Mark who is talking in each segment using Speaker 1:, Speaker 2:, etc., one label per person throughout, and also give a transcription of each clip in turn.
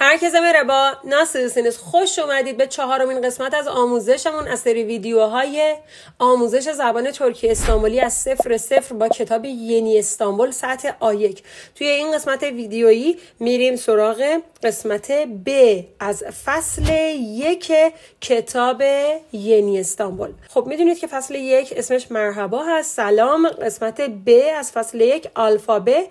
Speaker 1: با merhaba. Nasılsınız? خوش اومدید به چهارمین قسمت از آموزشمون از سری ویدیوهای آموزش زبان ترکی استانبولی از صفر صفر با کتاب ینی استانبول سطح آیک توی این قسمت ویدیویی میریم سراغ قسمت ب از فصل یک کتاب ینی استانبول خب میدونید که فصل یک اسمش مرحبا هست سلام قسمت ب از فصل یک الفابه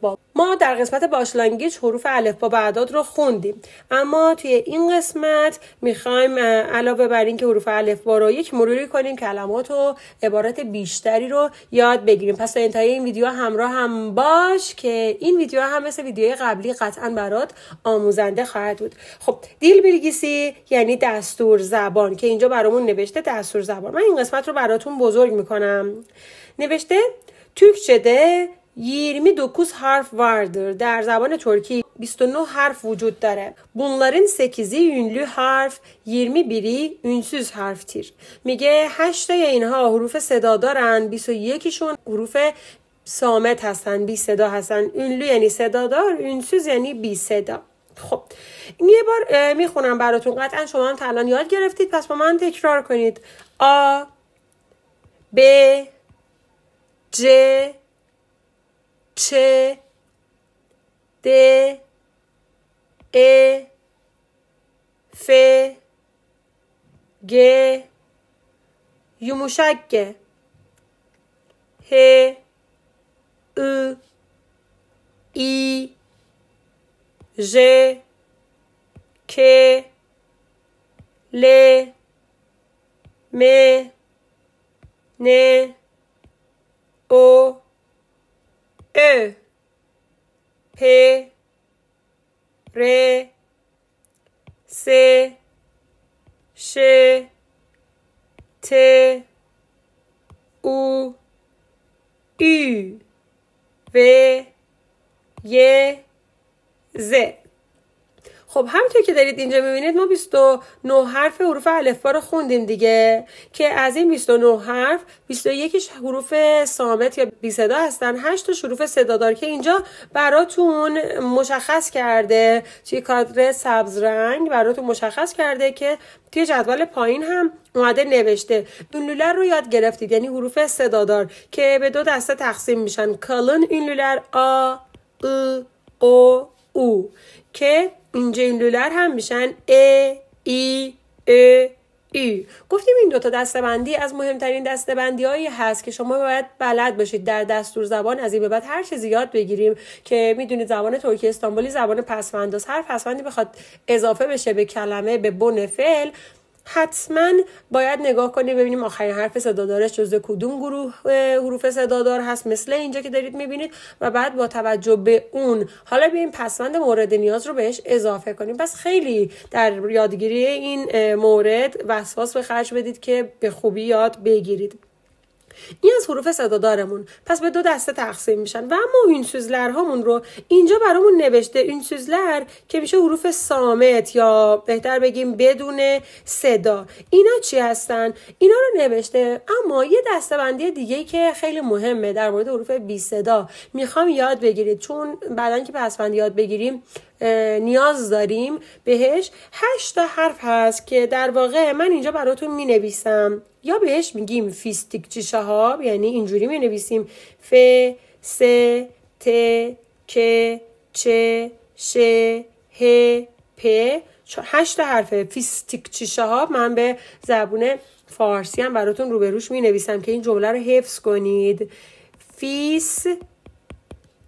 Speaker 1: با. ما در قسمت باشلانگیج حروف الفبا با اعداد رو خوندیم اما توی این قسمت میخوایم علاوه بر اینکه حروف با رو یک مروری کنیم کلمات و عبارت بیشتری رو یاد بگیریم پس تا انتهای این ویدیو همراه هم باش که این ویدیو هم مثل ویدیوهای قبلی قطعا برات آموزنده خواهد بود خب دیل بریگیسی یعنی دستور زبان که اینجا برامون نوشته دستور زبان من این قسمت رو براتون بزرگ میکنم نوشته ده 29 harf vardır. در زبان ترکی 29 harf vücut dare. Bunların 8'i ünlü harf, 21'i ünsüz harftir. میگه 8 تای اینها حروف صدا دارن، 21شون حروف سامت هستن، بی صدا هستن. اونلو یعنی صدا دار، اونسوز یعنی بی صدا. خب این یه بار میخونم براتون قطعا شما هم تا الان یاد گرفتید پس با من تکرار کنید آ ب ج Ç D E F G yumuşak G H I I J K L M N O e p re se she te u ve ye zit خب همونطور که دارید اینجا میبینید ما 29 حرف حروف الفبا رو خوندیم دیگه که از این 29 حرف 21 حروف سامت یا بی صدا هستن 8 تا حروف صدادار که اینجا براتون مشخص کرده توی کادر سبز رنگ براتون مشخص کرده که توی جدول پایین هم اومده نوشته این لولر رو یاد گرفتید یعنی حروف صدادار که به دو دسته تقسیم میشن کلن این لولر آ ا او او که اینجا این لولر هم میشن ا ای ا ای گفتیم این دوتا دستبندی از مهمترین دستبندی هایی هست که شما باید بلد باشید در دستور زبان از این به بعد هر چه یاد بگیریم که میدونید زبان ترکی استانبولی زبان پسونداز هر پسوندی بخواد اضافه بشه به کلمه به بن فعل حتما باید نگاه کنیم ببینیم آخرین حرف صدادارش جزء کدوم گروه حروف صدادار هست مثل اینجا که دارید میبینید و بعد با توجه به اون حالا بیایم پسوند مورد نیاز رو بهش اضافه کنیم پس خیلی در یادگیری این مورد وسواس به خرج بدید که به خوبی یاد بگیرید این از حروف صدادارمون پس به دو دسته تقسیم میشن و اما هامون رو اینجا برامون نوشته این سوزلر که میشه حروف سامت یا بهتر بگیم بدون صدا اینا چی هستن اینا رو نوشته اما یه دسته بندی دیگه که خیلی مهمه در مورد حروف بی صدا میخوام یاد بگیرید چون بعدا که بندی یاد بگیریم نیاز داریم بهش هشت تا حرف هست که در واقع من اینجا براتون می نویسم یا بهش میگیم فیستیکچی شهاب یعنی اینجوری مینویسیم ف س ت ک چ ش ه پ هشت حرفه فیستیکچی شهاب من به زبون فارسی هم براتون روبروش می نویسم که این جمله رو حفظ کنید فیس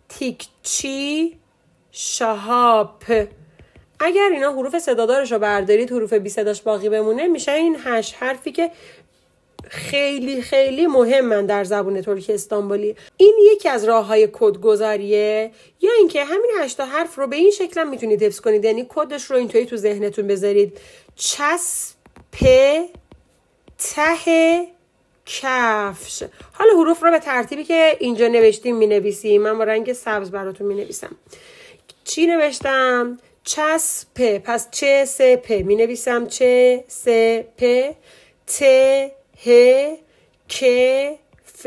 Speaker 1: تیکچی شهاب اگر اینا حروف صدادارش رو بردارید حروف بی صداش باقی بمونه میشه این هشت حرفی که خیلی خیلی مهم در زبون ترکی استانبولی این یکی از راه های کدگذاریه یا اینکه همین هشتا حرف رو به این شکل میتونید حفظ کنید یعنی کدش رو اینطوری تو ذهنتون بذارید چسپ ته کفش حالا حروف رو به ترتیبی که اینجا نوشتیم می نویسیم من با رنگ سبز براتون می نویسم چی نوشتم پ پس چه سه پ می نویسم چه سه پ ت ه ک ف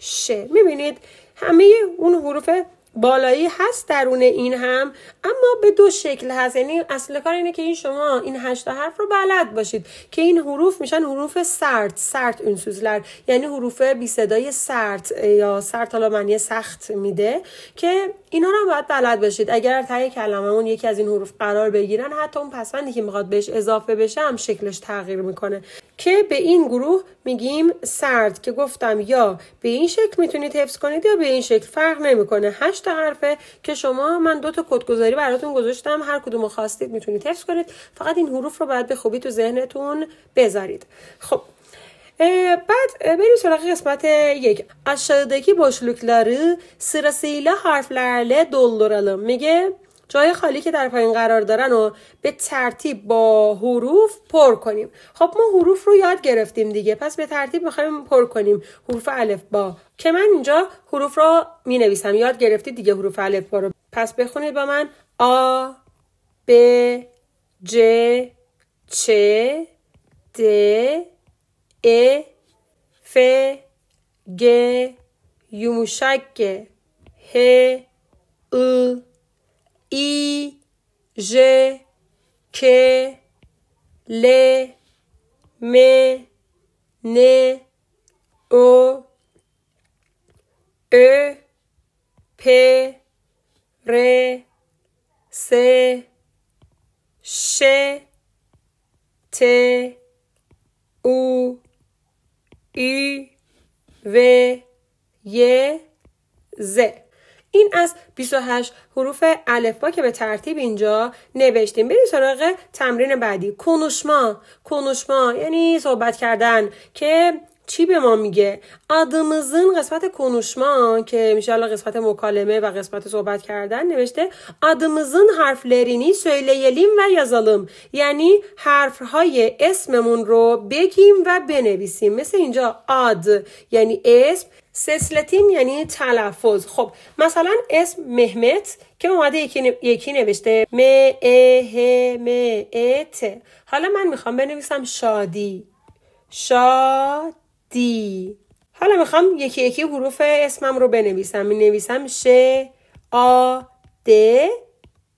Speaker 1: ش میبینید همه اون حروف بالایی هست درون این هم اما به دو شکل هست یعنی اصل کار اینه که این شما این هشت حرف رو بلد باشید که این حروف میشن حروف سرد سرد اون سوزلر یعنی حروف بی صدای سرد یا سرد حالا معنی سخت میده که اینا رو باید بلد باشید اگر تای کلمه اون یکی از این حروف قرار بگیرن حتی اون پسندی که میخواد بهش اضافه بشه هم شکلش تغییر میکنه که به این گروه میگیم سرد که گفتم یا به این شکل میتونید حفظ کنید یا به این شکل فرق نمیکنه هشت حرفه که شما من دو تا کدگذاری براتون گذاشتم هر کدوم خواستید میتونید حفظ کنید فقط این حروف رو باید به خوبی تو ذهنتون بذارید خب بعد بریم سراغ قسمت یک aşağıdaki boşlukları sırasıyla harflerle dolduralım. میگه جای خالی که در پایین قرار دارن رو به ترتیب با حروف پر کنیم خب ما حروف رو یاد گرفتیم دیگه پس به ترتیب میخوایم پر کنیم حروف الف با که من اینجا حروف رو می یاد گرفتی دیگه حروف الف با رو پس بخونید با من آ ب ج چ د ا ف گ یوموشک ه ا I, je, que, les, mais, né, o, e, p, ré c' chez, t, ou, u, v, y, z. این از 28 حروف الفبا که به ترتیب اینجا نوشتیم بریم سراغ تمرین بعدی کنوشما کنوشما یعنی صحبت کردن که چی به ما میگه آدمزن قسمت کنوشما که میشه حالا قسمت مکالمه و قسمت صحبت کردن نوشته آدمزن لرینی سویلیلیم و یازالم یعنی حرفهای اسممون رو بگیم و بنویسیم مثل اینجا آد یعنی اسم سسلتیم یعنی تلفظ خب مثلا اسم مهمت که اومده یکی نوشته م ه م ت حالا من میخوام بنویسم شادی شادی حالا میخوام یکی یکی حروف اسمم رو بنویسم مینویسم ش آ د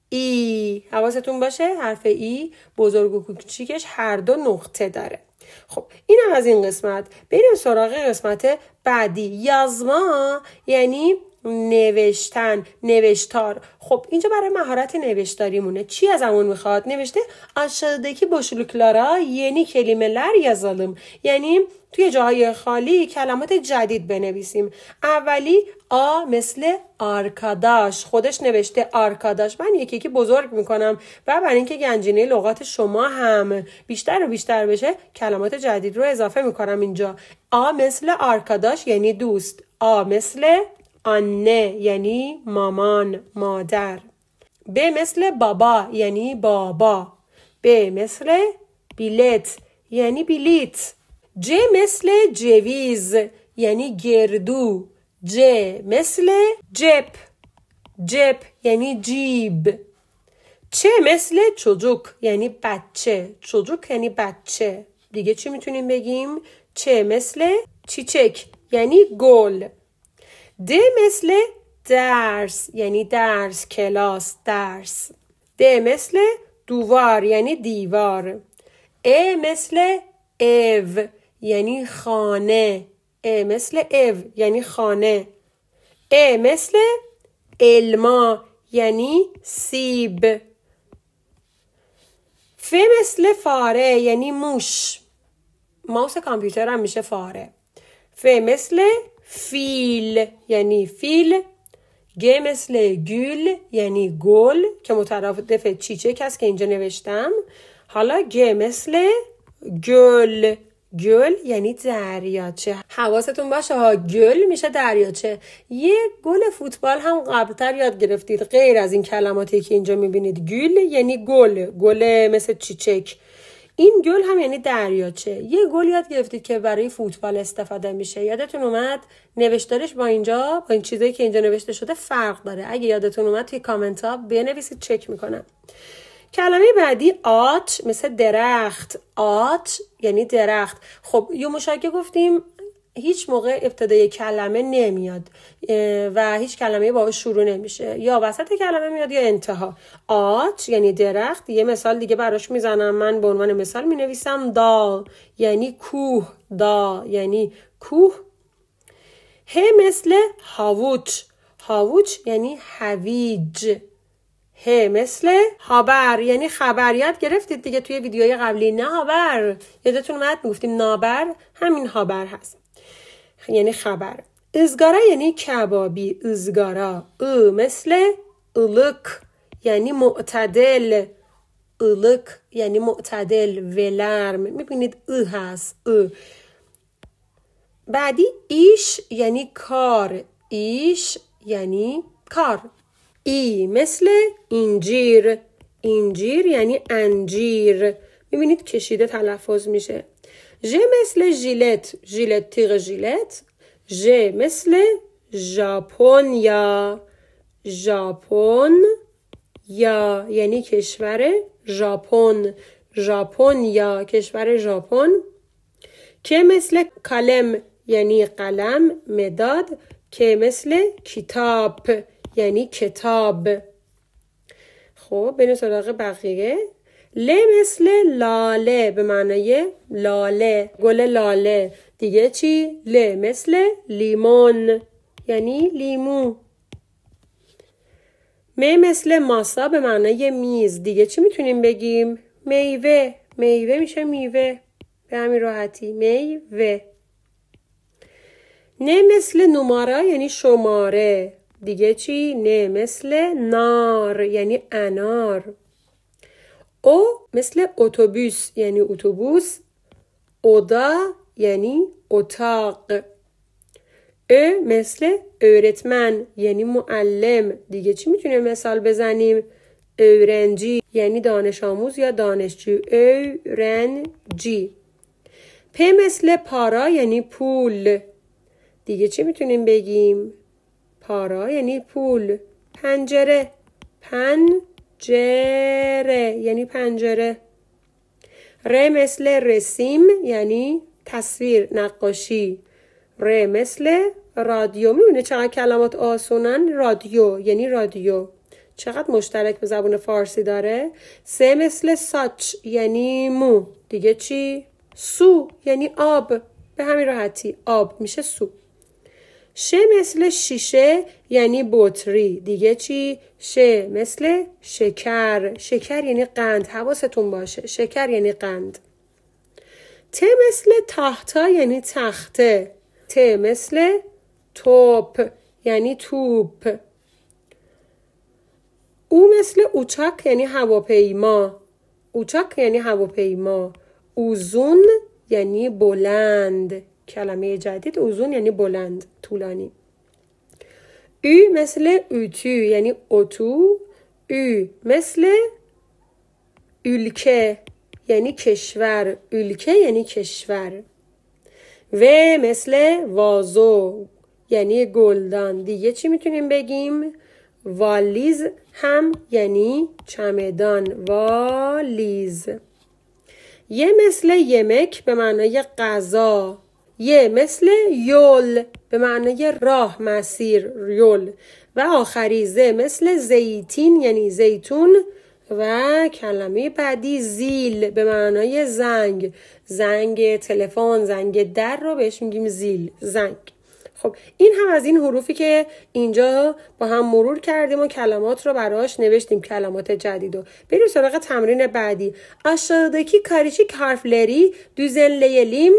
Speaker 1: ای حواستون باشه حرف ای بزرگ و کوچیکش هر دو نقطه داره خب اینم از این قسمت بریم سراغ قسمت بعدی یازما یعنی نوشتن نوشتار خب اینجا برای مهارت نوشتاری چی از همون میخواد نوشته آشادکی بشلوکلارا یعنی کلمه لر یا یعنی توی جاهای خالی کلمات جدید بنویسیم اولی آ مثل آرکاداش خودش نوشته آرکاداش من یکی یکی بزرگ میکنم و برای اینکه گنجینه لغات شما هم بیشتر و بیشتر بشه کلمات جدید رو اضافه میکنم اینجا آ مثل آرکاداش یعنی دوست آ مثل آنه یعنی مامان مادر ب مثل بابا یعنی بابا ب مثل بیلت یعنی بیلیت ج مثل جویز یعنی گردو ج مثل جپ جپ یعنی جیب چه مثل چجوک یعنی بچه چجوک یعنی بچه دیگه چی میتونیم بگیم چه مثل چیچک یعنی گل د مثل درس یعنی درس کلاس درس د مثل دووار یعنی دیوار ا e مثل او یعنی خانه ا مثل او یعنی خانه ا مثل الما یعنی سیب ف مثل فاره یعنی موش ماوس کامپیوتر هم میشه فاره ف مثل فیل یعنی فیل گ مثل گل یعنی گل که مترادف چیچک هست که اینجا نوشتم حالا گ مثل گل گل یعنی دریاچه حواستون باشه ها گل میشه دریاچه یه گل فوتبال هم قبلتر یاد گرفتید غیر از این کلماتی که اینجا میبینید گل یعنی گل گل مثل چیچک این گل هم یعنی دریاچه یه گل یاد گرفتید که برای فوتبال استفاده میشه یادتون اومد نوشتارش با اینجا با این چیزایی که اینجا نوشته شده فرق داره اگه یادتون اومد توی کامنت ها بنویسید چک میکنم کلمه بعدی آت مثل درخت آت یعنی درخت خب مشاکه گفتیم هیچ موقع ابتدای کلمه نمیاد و هیچ کلمه با شروع نمیشه یا وسط کلمه میاد یا انتها آت یعنی درخت یه مثال دیگه براش میزنم من به عنوان مثال مینویسم دا یعنی کوه دا یعنی کوه ه مثل هاوچ هاوچ یعنی هویج ه مثل هابر یعنی خبر یاد گرفتید دیگه توی ویدیوی قبلی نه هابر یادتون اومد میگفتیم نابر همین هابر هست یعنی خبر ازگارا یعنی کبابی ازگارا او مثل الک یعنی معتدل الک یعنی معتدل ولرم میبینید او هست او بعدی ایش یعنی کار ایش یعنی کار ای مثل اینجیر اینجیر یعنی انجیر میبینید کشیده تلفظ میشه ژ مثل ژیلت ژیلت تیغ ژیلت ژ مثل ژاپن یا ژاپن یا یعنی کشور ژاپن ژاپن یا کشور ژاپن که مثل کلم یعنی قلم مداد که مثل کتاب یعنی کتاب خب بین سراغ بقیه ل مثل لاله به معنای لاله گل لاله دیگه چی؟ ل مثل لیمون یعنی لیمو م مثل ماسا به معنای میز دیگه چی میتونیم بگیم؟ میوه میوه میشه میوه به همین راحتی میوه نه مثل نماره یعنی شماره دیگه چی؟ نه مثل نار یعنی انار او مثل اتوبوس یعنی اتوبوس اودا یعنی اتاق او مثل اورتمن یعنی معلم دیگه چی میتونیم مثال بزنیم اورنجی یعنی دانش آموز یا دانشجو اورنجی پ مثل پارا یعنی پول دیگه چی میتونیم بگیم پارا یعنی پول پنجره پنجره یعنی پنجره ر مثل رسیم یعنی تصویر نقاشی ر مثل رادیو میبینه چقدر کلمات آسونن رادیو یعنی رادیو چقدر مشترک به زبون فارسی داره سه مثل ساچ یعنی مو دیگه چی سو یعنی آب به همین راحتی آب میشه سو ش مثل شیشه یعنی بطری دیگه چی ش مثل شکر شکر یعنی قند حواستون باشه شکر یعنی قند ت مثل تاحتا یعنی تخته ت مثل توپ یعنی توپ او مثل اوچاک یعنی هواپیما اوچاک یعنی هواپیما اوزون یعنی بلند کلمه جدید اوزون یعنی بلند طولانی او مثل اوتو یعنی اوتو او مثل اولکه یعنی کشور اولکه یعنی کشور و مثل وازو یعنی گلدان دیگه چی میتونیم بگیم والیز هم یعنی چمدان والیز یه مثل یمک به معنای غذا یه مثل یول به معنای راه مسیر یول و آخری ز مثل زیتین یعنی زیتون و کلمه بعدی زیل به معنای زنگ زنگ تلفن زنگ در رو بهش میگیم زیل زنگ خب این هم از این حروفی که اینجا با هم مرور کردیم و کلمات رو براش نوشتیم کلمات جدید رو بریم سراغ تمرین بعدی اشادکی کاریشی کارفلری دوزن لیلیم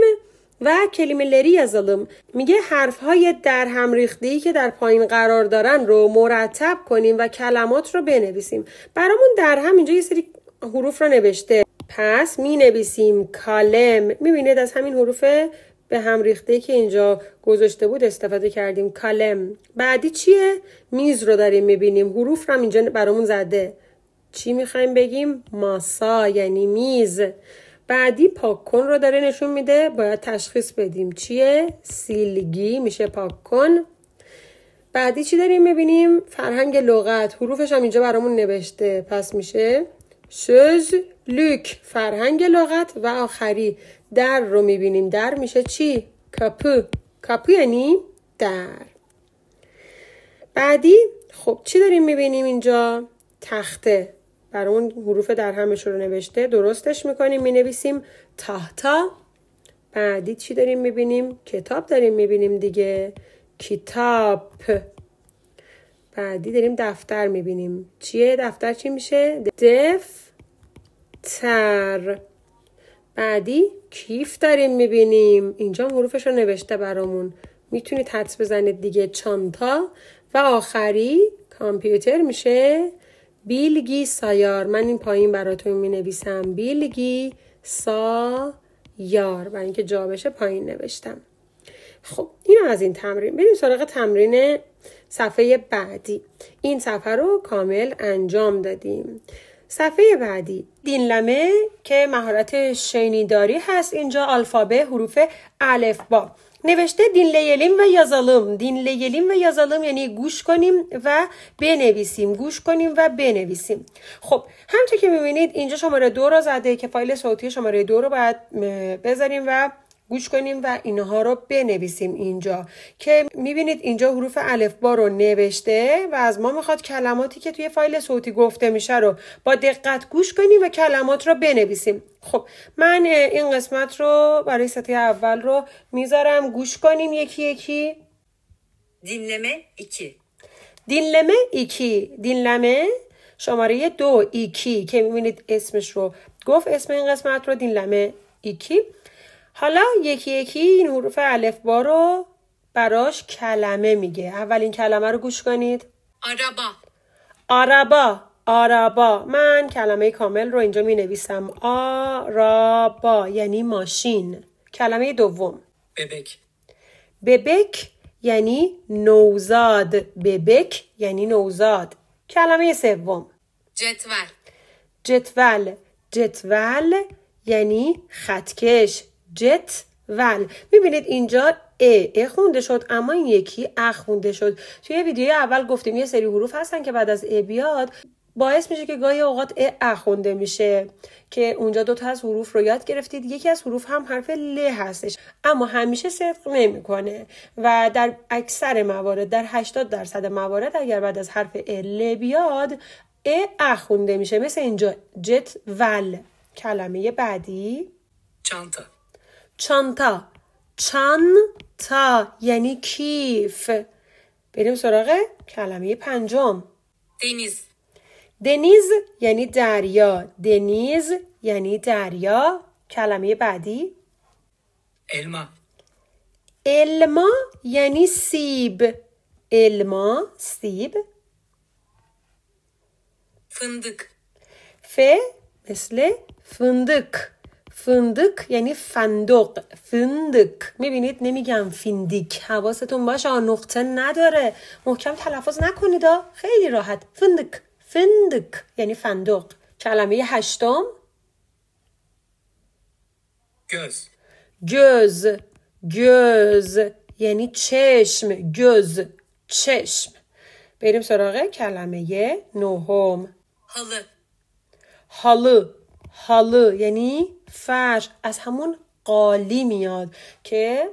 Speaker 1: و کلمه لری yazalım میگه حرف های در هم ریخته که در پایین قرار دارن رو مرتب کنیم و کلمات رو بنویسیم برامون در هم اینجا یه سری حروف رو نوشته پس می نویسیم کالم بینید از همین حروف به هم ریخته که اینجا گذاشته بود استفاده کردیم کالم بعدی چیه میز رو داریم بینیم حروف رو هم اینجا برامون زده چی میخوایم بگیم ماسا یعنی میز بعدی پاک کن رو داره نشون میده باید تشخیص بدیم چیه سیلگی میشه پاک کن بعدی چی داریم میبینیم فرهنگ لغت حروفش هم اینجا برامون نوشته پس میشه شز لوک فرهنگ لغت و آخری در رو میبینیم در میشه چی کاپو کاپو یعنی در بعدی خب چی داریم میبینیم اینجا تخته بر اون حروف در همش رو نوشته درستش میکنیم مینویسیم تحتا بعدی چی داریم میبینیم کتاب داریم میبینیم دیگه کتاب بعدی داریم دفتر میبینیم چیه دفتر چی میشه دفتر بعدی کیف داریم میبینیم اینجا حروفش رو نوشته برامون میتونید حدس بزنید دیگه چانتا و آخری کامپیوتر میشه بیلگی سایار من این پایین براتون می نویسم بیلگی سایار برای اینکه جا بشه پایین نوشتم خب اینو از این تمرین بریم سراغ تمرین صفحه بعدی این صفحه رو کامل انجام دادیم صفحه بعدی دینلمه که مهارت شینیداری هست اینجا آلفابه حروف الف با نوشته دینلیلیم و یازالم دینلیلیم و یازالم یعنی گوش کنیم و بنویسیم گوش کنیم و بنویسیم خب همچه که میبینید اینجا شماره دو را زده که فایل صوتی شماره دو رو باید بذاریم و گوش کنیم و اینها رو بنویسیم اینجا که میبینید اینجا حروف با رو نوشته و از ما میخواد کلماتی که توی فایل صوتی گفته میشه رو با دقت گوش کنیم و کلمات رو بنویسیم خب من این قسمت رو برای سطح اول رو میذارم گوش کنیم یکی یکی دینلمه ایکی دینلمه ایکی دینلمه شماره دو ایکی که میبینید اسمش رو گفت اسم این قسمت رو دینلمه ایکی حالا یکی یکی این حروف با رو براش کلمه میگه اولین کلمه رو گوش کنید آرابا آرابا آرابا من کلمه کامل رو اینجا می نویسم آرابا یعنی ماشین کلمه دوم ببک ببک یعنی نوزاد ببک یعنی نوزاد کلمه سوم جتول جتول جتول یعنی خطکش جت می میبینید اینجا ا ا خونده شد اما این یکی ا خونده شد توی ویدیو اول گفتیم یه سری حروف هستن که بعد از ا بیاد باعث میشه که گاهی اوقات ا ا خونده میشه که اونجا دو تا از حروف رو یاد گرفتید یکی از حروف هم حرف ل هستش اما همیشه صدق نمیکنه و در اکثر موارد در 80 درصد موارد اگر بعد از حرف ا ل بیاد ا ا خونده میشه مثل اینجا جت ول کلمه بعدی چانتا چانتا چانتا یعنی کیف بریم سراغ کلمه پنجم دنیز دنیز یعنی دریا دنیز یعنی دریا کلمه بعدی الما الما یعنی سیب علما سیب فندق ف مثل فندق فندق یعنی فندق فندق میبینید نمیگم فیندیک حواستون باشه نقطه نداره محکم تلفظ نکنید خیلی راحت فندق فندق یعنی فندق کلمه هشتم گز گز گز یعنی چشم گز چشم بریم سراغ کلمه نهم حالو حالو حالو یعنی فرش از همون قالی میاد که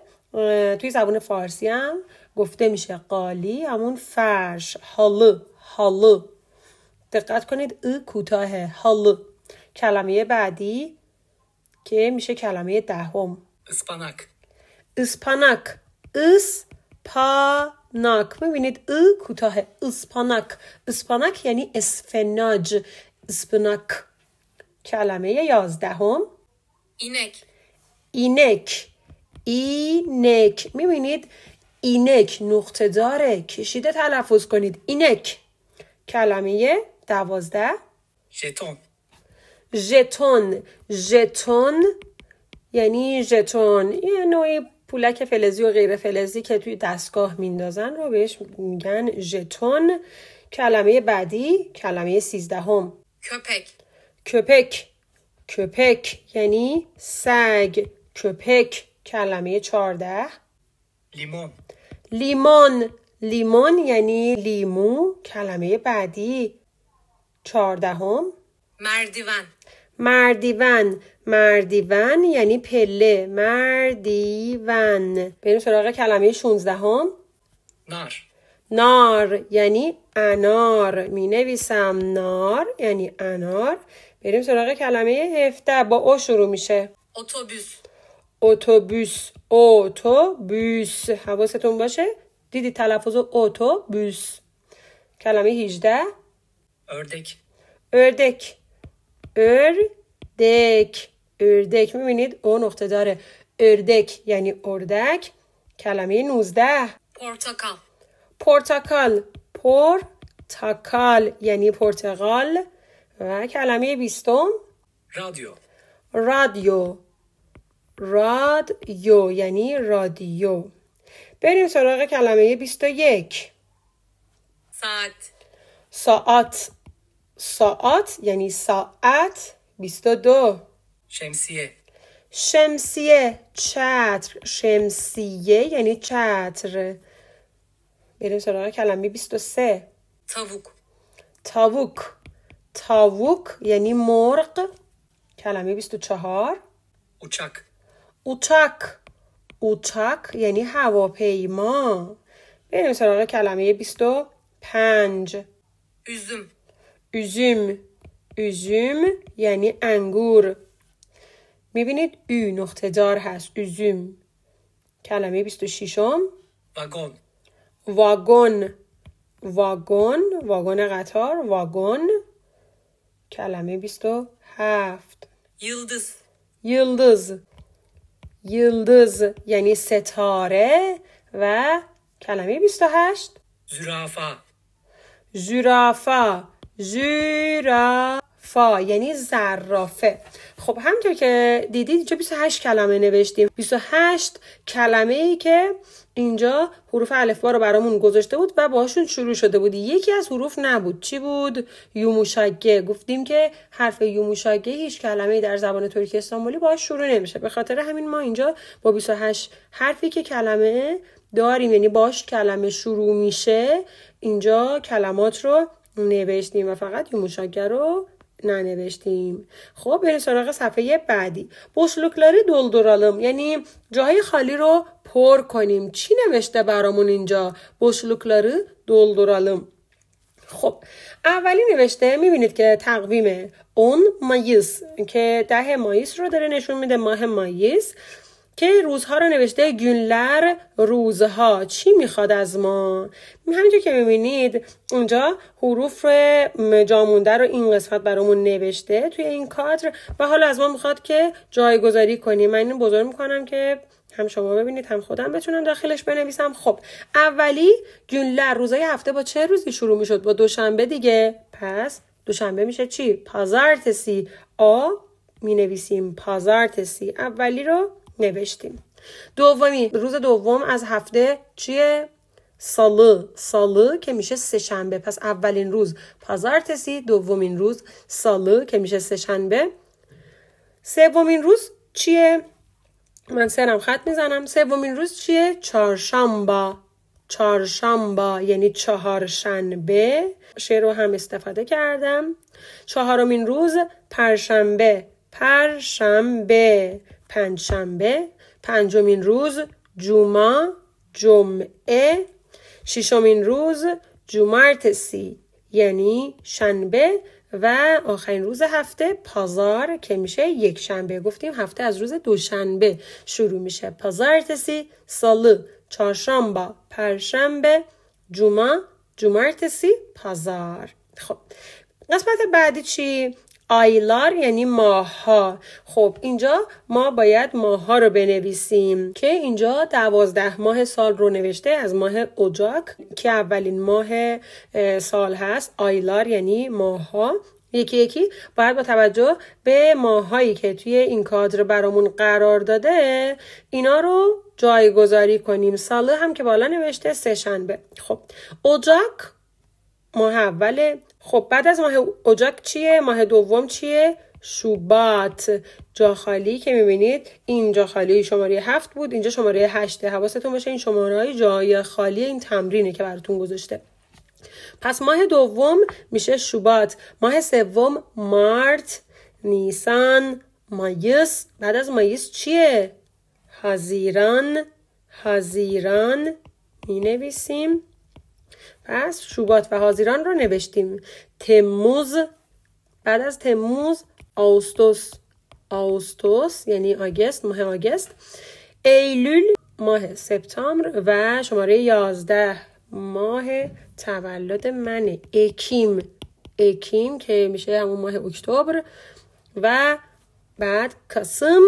Speaker 1: توی زبان فارسی هم گفته میشه قالی همون فرش حاله حاله دقت کنید ا کوتاه حاله کلمه بعدی که میشه کلمه دهم اسپانک اسپانک ناک میبینید ا کوتاه اسپانک اسپانک یعنی اسفناج اسپانک کلمه یازدهم اینک اینک اینک میبینید اینک نقطه داره کشیده تلفظ کنید اینک کلمه دوازده ژتون ژتون یعنی ژتون یه نوعی پولک فلزی و غیر فلزی که توی دستگاه میندازن رو بهش میگن ژتون کلمه بعدی کلمه سیزدهم کپک کپک کپک یعنی سگ کپک کلمه چارده لیمون لیمون لیمون یعنی لیمو کلمه بعدی چهاردهم مردیون مردیون مردیون یعنی پله مردیون بریم سراغ کلمه 16 هم نار نار یعنی انار می نویسم نار یعنی انار بریم سراغ کلمه 17 با او شروع میشه اتوبوس اتوبوس اتوبوس حواستون باشه دیدی تلفظ اتوبوس کلمه 18 اردک اردک اردک اردک میبینید او نقطه داره اردک یعنی اردک کلمه 19 پرتکال پرتکال پرتکال یعنی پرتغال و کلمه بیستم رادیو رادیو رادیو یعنی رادیو بریم سراغ کلمه بیست یک ساعت ساعت ساعت یعنی ساعت بیست دو شمسیه شمسیه چتر شمسیه یعنی چتر بریم سراغ کلمه بیست سه تاوک تاوک تاووک یعنی مرغ کلمه 24 اوچک اوچک اوچک یعنی هواپیما بریم سراغ کلمه 25 üzüm üzüm üzüm یعنی انگور میبینید او نقطه دار هست üzüm کلمه 26 م واگن واگن واگن واگن قطار واگن کلمه 27 و هفت یلدز یلدز یلدز یعنی ستاره و کلمه 28 زرافه زرافه زرا فا یعنی زرافه خب همطور که دیدید اینجا 28 کلمه نوشتیم 28 کلمه ای که اینجا حروف الفبا رو برامون گذاشته بود و باشون شروع شده بود یکی از حروف نبود چی بود یوموشاگه گفتیم که حرف یوموشاگه هیچ کلمه ای در زبان ترکی استانبولی باش شروع نمیشه به خاطر همین ما اینجا با 28 حرفی که کلمه داریم یعنی باش کلمه شروع میشه اینجا کلمات رو نوشتیم و فقط یوموشاگه رو ننوشتیم خب بریم سراغ صفحه بعدی بسلوکلاری دلدرالم یعنی جای خالی رو پر کنیم چی نوشته برامون اینجا بسلوکلاری دلدرالم خب اولی نوشته میبینید که تقویمه اون مایس که ده مایس رو داره نشون میده ماه مایس که روزها رو نوشته گونلر روزها چی میخواد از ما همینطور که میبینید اونجا حروف جامونده رو این قسمت برامون نوشته توی این کادر و حالا از ما میخواد که جایگذاری کنیم من این بزرگ میکنم که هم شما ببینید هم خودم بتونم داخلش بنویسم خب اولی گونلر روزای هفته با چه روزی شروع میشد با دوشنبه دیگه پس دوشنبه میشه چی پازارتسی آ می نویسیم پازارتسی اولی رو نوشتیم دومی روز دوم از هفته چیه سالو سالو که میشه سه شنبه پس اولین روز پازارتسی دومین روز سالو که میشه سه شنبه سومین روز چیه من سرم خط میزنم سومین روز چیه چهارشنبه چهارشنبه یعنی چهارشنبه شعر رو هم استفاده کردم چهارمین روز پرشنبه پرشنبه پنجشنبه پنجمین روز جمعه جمعه ششمین روز جمارتسی یعنی شنبه و آخرین روز هفته پازار که میشه یک شنبه گفتیم هفته از روز دوشنبه شروع میشه پازارتسی سال، چهارشنبه پرشنبه جمعه جمارتسی پازار خب قسمت بعدی چی آیلار یعنی ماهها خب اینجا ما باید ماهها رو بنویسیم که اینجا دوازده ماه سال رو نوشته از ماه اوجاک که اولین ماه سال هست آیلار یعنی ماهها یکی یکی باید با توجه به ماهایی که توی این کادر برامون قرار داده اینا رو جایگذاری کنیم ساله هم که بالا نوشته سه شنبه خب اوجاک ماه اوله خب بعد از ماه اوجاک چیه ماه دوم چیه شوبات خالی که میبینید این خالی شماره هفت بود اینجا شماره هشته حواستون باشه این شماره های جای خالی این تمرینه که براتون گذاشته پس ماه دوم میشه شوبات ماه سوم مارت نیسان مایس بعد از مایس چیه هزیران هزیران می نویسیم پس شوبات و حاضیران رو نوشتیم تموز بعد از تموز آوستوس آستوس یعنی آگست ماه آگست ایلول ماه سپتامبر و شماره یازده ماه تولد من اکیم اکیم که میشه همون ماه اکتبر و بعد کسم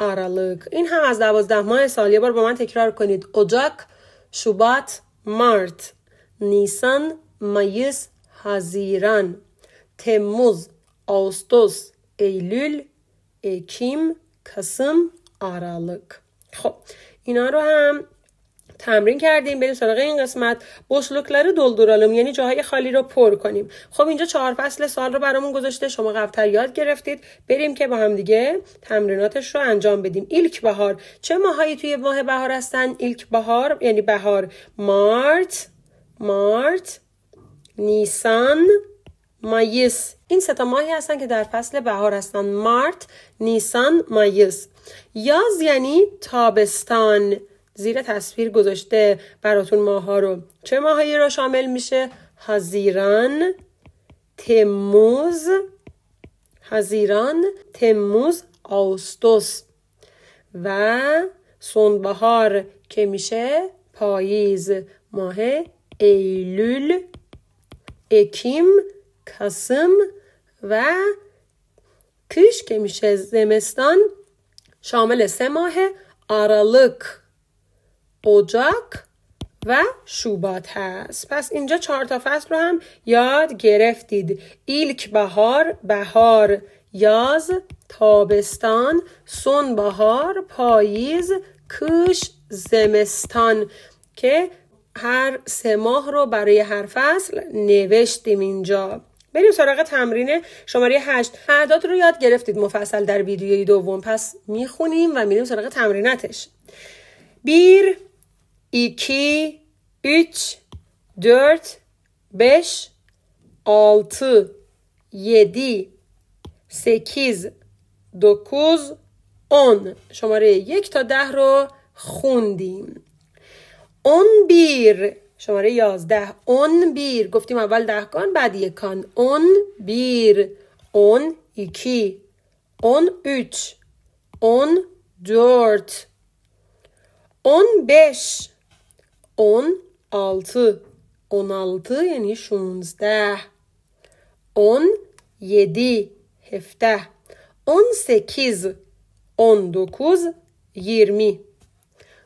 Speaker 1: آرالک این هم از دوازده ماه سال یه بار با من تکرار کنید اجاک شوبات مارت نیسان مایس، هزیران، تموز، آوستوس ایلول، اکیم، کسم آرالک خب اینا رو هم تمرین کردیم بریم سراغ این قسمت بوشلوکلر دلدورالم یعنی جاهای خالی رو پر کنیم خب اینجا چهار فصل سال رو برامون گذاشته شما قبلتر یاد گرفتید بریم که با هم دیگه تمریناتش رو انجام بدیم ایلک بهار چه ماهایی توی ماه بهار هستن ایلک بهار یعنی بهار مارت مارت نیسان مایس این سه ماهی هستن که در فصل بهار هستن مارت نیسان مایس یاز یعنی تابستان زیر تصویر گذاشته براتون ها رو چه هایی رو شامل میشه هزیران تموز هزیران تموز آستوس و سنبهار که میشه پاییز ماه ایلول اکیم کاسم و کش که میشه زمستان شامل سه ماه آرالک اوجاک و شوبات هست پس اینجا چهار تا فصل رو هم یاد گرفتید ایلک بهار بهار یاز تابستان سون بهار پاییز کش زمستان که هر سه ماه رو برای هر فصل نوشتیم اینجا بریم سراغ تمرین شماره 8 اعداد رو یاد گرفتید مفصل در ویدیوی دوم پس میخونیم و میریم سراغ تمریناتش بیر ایکی ایچ درت بش آلت یدی سکیز دوکوز اون شماره یک تا ده رو خوندیم اون بیر شماره یازده اون بیر گفتیم اول ده کان بعد کن. اون بیر اون یکی اون اوچ اون دورت. اون بش. اون آلتی اون آلتی یعنی شونزده اون یدی. هفته اون سکیز اون دکوز یرمی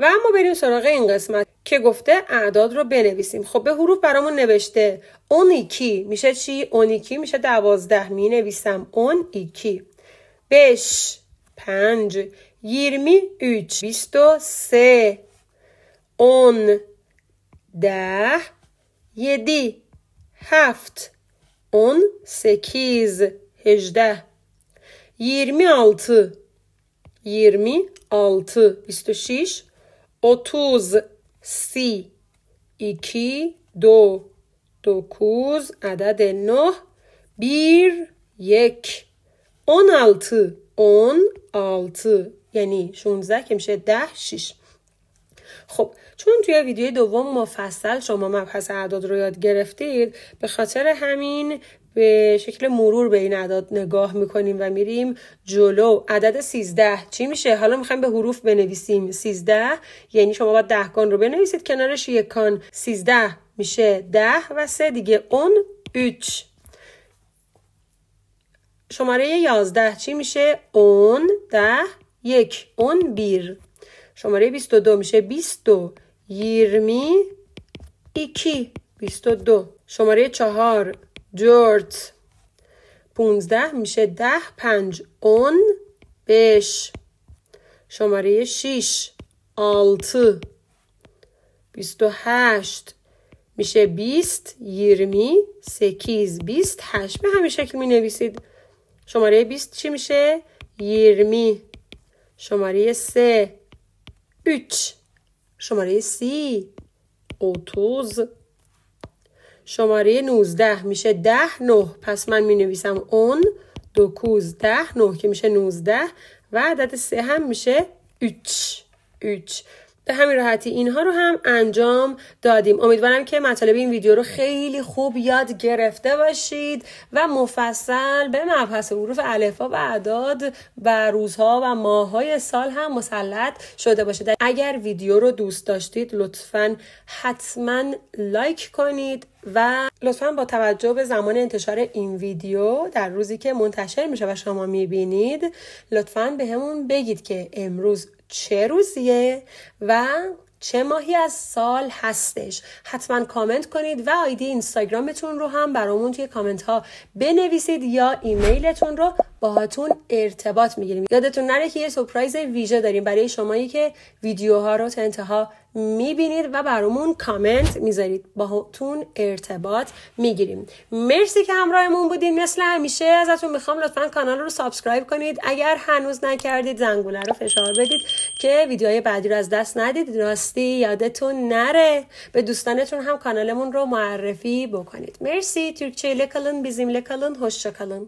Speaker 1: و اما بریم سراغ این قسمت که گفته اعداد رو بنویسیم خب به حروف برامون نوشته اون ایکی میشه چی؟ اون ایکی میشه دوازده می نویسم اون ایکی بش پنج یرمی اوچ بیست و سه اون ده یدی هفت اون سکیز هجده یرمی آلت یرمی آلت بیست و شیش اوتوز سی ایکی دو کوز عدد نه بیر یک اون آلت اون آلت یعنی 16 که میشه ده شیش خب چون توی ویدیو دوم مفصل شما مبحث اعداد رو یاد گرفتید به خاطر همین به شکل مرور به این عدد نگاه میکنیم و میریم جلو عدد 13 چی میشه حالا میخوایم به حروف بنویسیم 13 یعنی شما باید دهگان رو بنویسید کنارش یک کان 13 میشه 10 و سه دیگه اون 3 شماره 11 چی میشه اون ده یک اون بیر شماره 22 میشه 22 یرمی 2 22 شماره 4 دورت پونزده میشه ده پنج اون بش شماره شیش آلت بیست و هشت میشه بیست یرمی سکیز بیست هشت به همین شکل می نویسید شماره بیست چی میشه؟ یرمی شماره سه 3 شماره سی اوتوز شماره 19 میشه 10 9 پس من می نویسم اون دو کوز 10 9 که میشه 19 و عدد سه هم میشه 3 3 به همین راحتی اینها رو هم انجام دادیم امیدوارم که مطالب این ویدیو رو خیلی خوب یاد گرفته باشید و مفصل به مبحث حروف الفا و اعداد و روزها و ماههای سال هم مسلط شده باشید اگر ویدیو رو دوست داشتید لطفا حتما لایک کنید و لطفا با توجه به زمان انتشار این ویدیو در روزی که منتشر میشه و شما میبینید لطفا به همون بگید که امروز چه روزیه و چه ماهی از سال هستش حتما کامنت کنید و آیدی اینستاگرامتون رو هم برامون توی کامنت ها بنویسید یا ایمیلتون رو باهاتون ارتباط میگیریم یادتون نره که یه سپرایز ویژه داریم برای شمایی که ویدیوها رو تا انتها میبینید و برامون کامنت میذارید باهاتون ارتباط میگیریم مرسی که همراهمون بودین مثل همیشه ازتون میخوام لطفا کانال رو سابسکرایب کنید اگر هنوز نکردید زنگوله رو فشار بدید که ویدیوهای بعدی رو از دست ندید راستی یادتون نره به دوستانتون هم کانالمون رو معرفی بکنید مرسی ترکچه لکلن بیزیم لکلن